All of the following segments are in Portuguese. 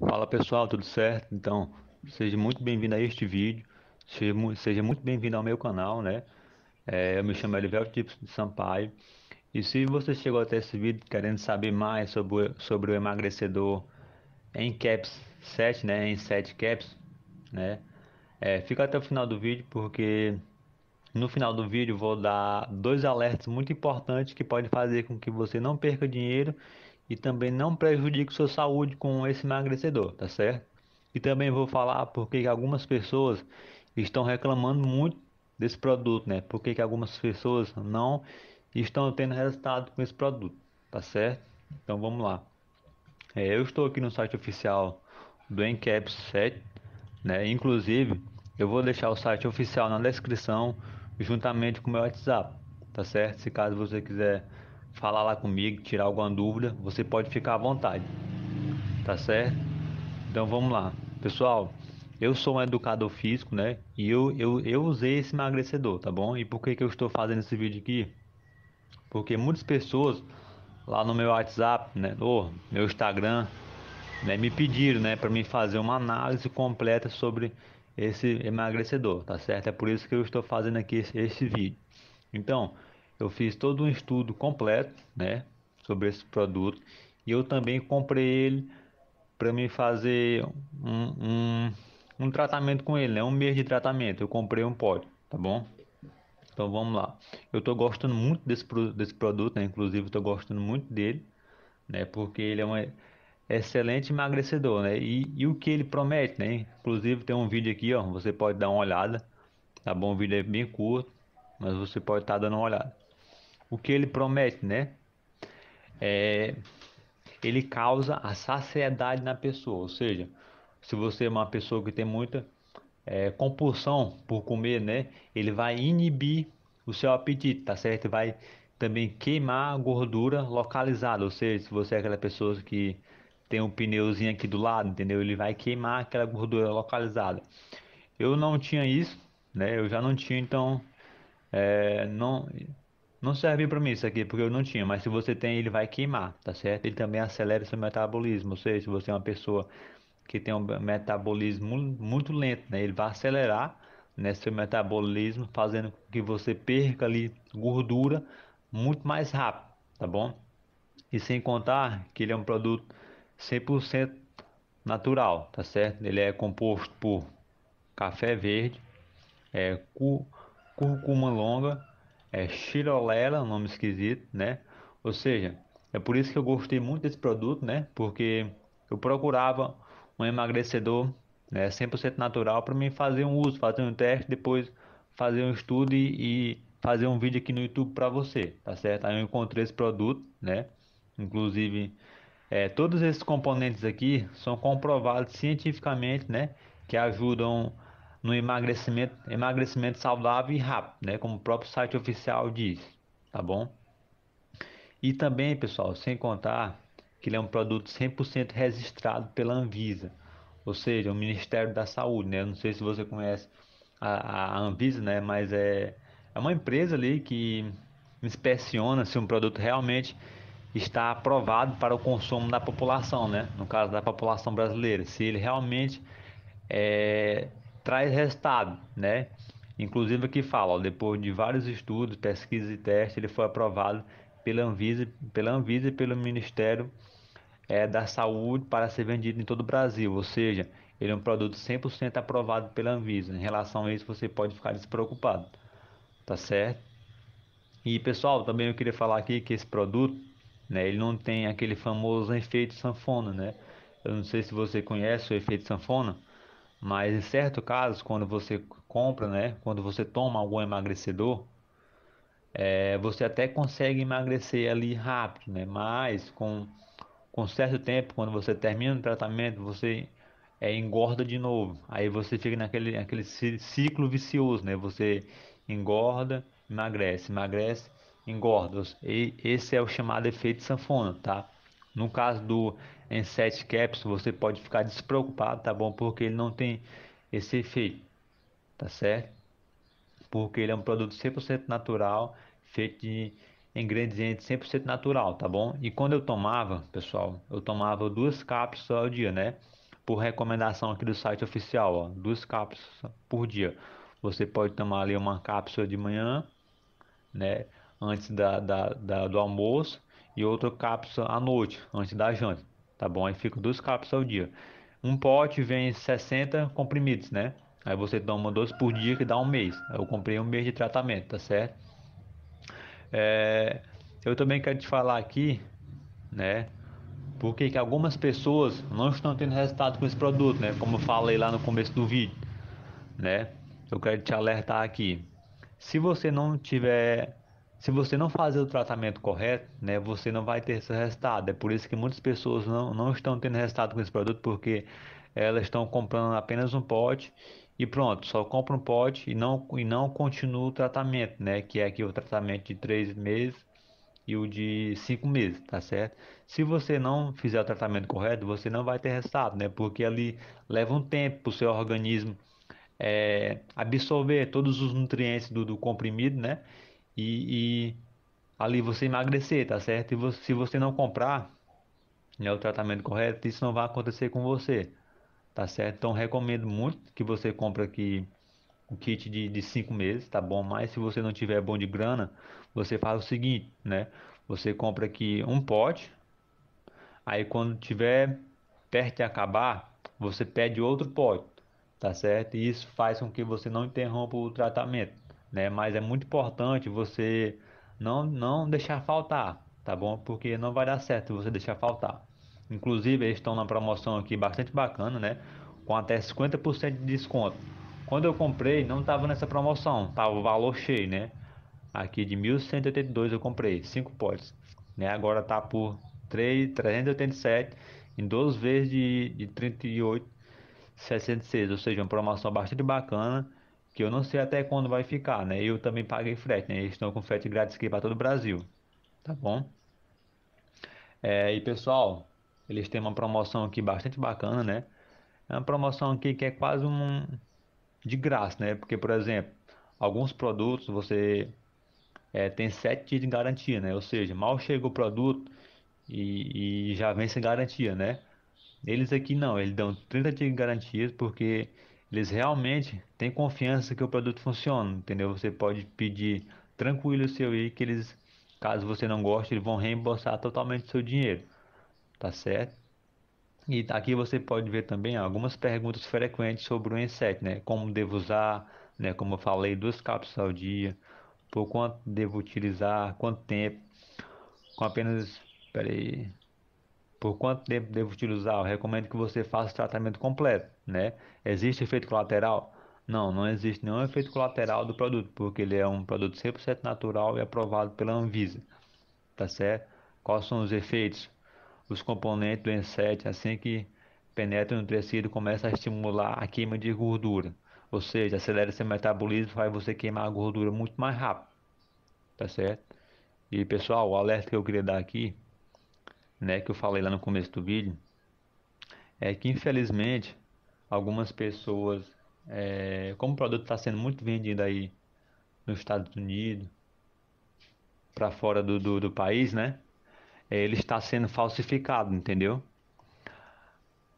Fala pessoal, tudo certo? Então, seja muito bem-vindo a este vídeo, seja, muito bem-vindo ao meu canal, né? É, eu me chamo Elivelto Tips de Sampaio e se você chegou até esse vídeo querendo saber mais sobre, sobre o emagrecedor em caps 7, né? Em 7 caps, né? É, fica até o final do vídeo porque no final do vídeo vou dar dois alertas muito importantes que podem fazer com que você não perca dinheiro e também não prejudique sua saúde com esse emagrecedor, tá certo? E também vou falar porque algumas pessoas estão reclamando muito desse produto, né? Porque que algumas pessoas não estão tendo resultado com esse produto, tá certo? Então vamos lá. É, eu estou aqui no site oficial do Encaps 7, né? Inclusive, eu vou deixar o site oficial na descrição juntamente com o meu WhatsApp, tá certo? Se caso você quiser falar lá comigo, tirar alguma dúvida, você pode ficar à vontade. Tá certo? Então vamos lá. Pessoal, eu sou um educador físico, né? E eu, eu, eu usei esse emagrecedor, tá bom? E por que, que eu estou fazendo esse vídeo aqui? Porque muitas pessoas lá no meu WhatsApp, né? Ou meu Instagram, né? Me pediram, né? Para mim fazer uma análise completa sobre esse emagrecedor, tá certo? É por isso que eu estou fazendo aqui esse, esse vídeo. Então, eu fiz todo um estudo completo, né, sobre esse produto e eu também comprei ele para me fazer um, um, um, tratamento com ele, né, um mês de tratamento. Eu comprei um pote, tá bom? Então vamos lá. Eu estou gostando muito desse, desse produto, né? inclusive estou gostando muito dele, né, porque ele é um excelente emagrecedor, né? E, e, o que ele promete, né? Inclusive tem um vídeo aqui, ó, você pode dar uma olhada, tá bom? O vídeo é bem curto, mas você pode estar tá dando uma olhada o que ele promete, né? É, ele causa a saciedade na pessoa, ou seja, se você é uma pessoa que tem muita é, compulsão por comer, né? Ele vai inibir o seu apetite, tá certo? Vai também queimar a gordura localizada, ou seja, se você é aquela pessoa que tem um pneuzinho aqui do lado, entendeu? Ele vai queimar aquela gordura localizada. Eu não tinha isso, né? Eu já não tinha, então é, não não serve para mim isso aqui, porque eu não tinha, mas se você tem, ele vai queimar, tá certo? Ele também acelera seu metabolismo, ou seja, se você é uma pessoa que tem um metabolismo muito lento, né? Ele vai acelerar né, seu metabolismo, fazendo com que você perca ali gordura muito mais rápido, tá bom? E sem contar que ele é um produto 100% natural, tá certo? Ele é composto por café verde, é, cur curcuma longa, é Chirolela, um nome esquisito, né? Ou seja, é por isso que eu gostei muito desse produto, né? Porque eu procurava um emagrecedor né, 100% natural para mim fazer um uso, fazer um teste, depois fazer um estudo e, e fazer um vídeo aqui no YouTube para você, tá certo? Aí eu encontrei esse produto, né? Inclusive, é, todos esses componentes aqui são comprovados cientificamente, né? Que ajudam no emagrecimento, emagrecimento saudável e rápido, né? Como o próprio site oficial diz, tá bom? E também, pessoal, sem contar que ele é um produto 100% registrado pela Anvisa, ou seja, o Ministério da Saúde, né? Eu não sei se você conhece a, a Anvisa, né? Mas é, é uma empresa ali que inspeciona se um produto realmente está aprovado para o consumo da população, né? No caso da população brasileira, se ele realmente é, traz resultado, né? Inclusive aqui fala, ó, depois de vários estudos, pesquisas e testes, ele foi aprovado pela Anvisa, pela Anvisa e pelo Ministério é, da Saúde para ser vendido em todo o Brasil. Ou seja, ele é um produto 100% aprovado pela Anvisa. Em relação a isso, você pode ficar despreocupado, tá certo? E pessoal, também eu queria falar aqui que esse produto, né, ele não tem aquele famoso efeito sanfona, né? Eu não sei se você conhece o efeito sanfona mas em certo caso, quando você compra, né, quando você toma algum emagrecedor, é, você até consegue emagrecer ali rápido, né? Mas com, com certo tempo, quando você termina o tratamento, você é, engorda de novo. Aí você fica naquele, aquele ciclo vicioso, né? Você engorda, emagrece, emagrece, engorda. E esse é o chamado efeito sanfona, tá? No caso do em 7 caps, você pode ficar despreocupado, tá bom? Porque ele não tem esse efeito, tá certo? Porque ele é um produto 100% natural, feito de ingredientes 100% natural, tá bom? E quando eu tomava, pessoal, eu tomava duas cápsulas ao dia, né? Por recomendação aqui do site oficial, ó, duas cápsulas por dia. Você pode tomar ali uma cápsula de manhã, né? Antes da, da, da do almoço e outra cápsula à noite, antes da janta tá bom? Aí fica duas cápsulas ao dia. Um pote vem 60 comprimidos, né? Aí você toma dois por dia que dá um mês. Eu comprei um mês de tratamento, tá certo? É, eu também quero te falar aqui, né? Porque que algumas pessoas não estão tendo resultado com esse produto, né? Como eu falei lá no começo do vídeo, né? Eu quero te alertar aqui. Se você não tiver se você não fazer o tratamento correto, né, você não vai ter esse resultado. É por isso que muitas pessoas não, não estão tendo resultado com esse produto, porque elas estão comprando apenas um pote e pronto, só compra um pote e não, e não continua o tratamento, né? Que é aqui o tratamento de três meses e o de cinco meses, tá certo? Se você não fizer o tratamento correto, você não vai ter resultado, né? Porque ali leva um tempo para o seu organismo é, absorver todos os nutrientes do, do comprimido, né? e, e ali você emagrecer, tá certo? E você, se você não comprar né, o tratamento correto, isso não vai acontecer com você, tá certo? Então recomendo muito que você compre aqui o kit de, de cinco meses, tá bom? Mas se você não tiver bom de grana, você faz o seguinte, né? Você compra aqui um pote, aí quando tiver perto de acabar, você pede outro pote, tá certo? E isso faz com que você não interrompa o tratamento né? Mas é muito importante você não, não deixar faltar, tá bom? Porque não vai dar certo você deixar faltar. Inclusive, eles estão na promoção aqui bastante bacana, né? Com até 50% de desconto. Quando eu comprei, não estava nessa promoção, tava o valor cheio, né? Aqui de 1.182 eu comprei 5 potes, né? Agora tá por 3, 387 em 12 vezes de, de 38,66, ou seja, uma promoção bastante bacana que eu não sei até quando vai ficar, né? Eu também paguei frete, né? Eles estão com frete grátis aqui para todo o Brasil, tá bom? É, e pessoal, eles têm uma promoção aqui bastante bacana, né? É uma promoção aqui que é quase um de graça, né? Porque, por exemplo, alguns produtos você é, tem 7 dias de garantia, né? Ou seja, mal chega o produto e, e já vem sem garantia, né? Eles aqui não, eles dão 30 dias de garantia porque eles realmente têm confiança que o produto funciona, entendeu? Você pode pedir tranquilo o seu aí que eles, caso você não goste, eles vão reembolsar totalmente o seu dinheiro, tá certo? E aqui você pode ver também algumas perguntas frequentes sobre o inset, né? Como devo usar, né? Como eu falei, duas cápsulas ao dia, por quanto devo utilizar, quanto tempo, com apenas, peraí, por quanto tempo devo utilizar? Eu recomendo que você faça o tratamento completo, né? Existe efeito colateral? Não, não existe nenhum efeito colateral do produto, porque ele é um produto 100% natural e aprovado pela Anvisa, tá certo? Quais são os efeitos? Os componentes do inset, assim que penetram no tecido, começa a estimular a queima de gordura, ou seja, acelera seu metabolismo, faz você queimar a gordura muito mais rápido, tá certo? E pessoal, o alerta que eu queria dar aqui né, que eu falei lá no começo do vídeo, é que infelizmente algumas pessoas, é, como o produto está sendo muito vendido aí nos Estados Unidos, para fora do, do, do, país, né? É, ele está sendo falsificado, entendeu?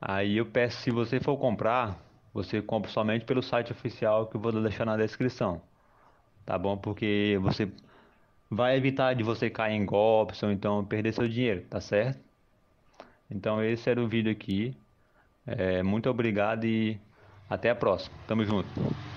Aí eu peço, se você for comprar, você compra somente pelo site oficial que eu vou deixar na descrição, tá bom? Porque você vai evitar de você cair em golpes ou então perder seu dinheiro, tá certo? Então esse era o vídeo aqui. É, muito obrigado e até a próxima. Tamo junto.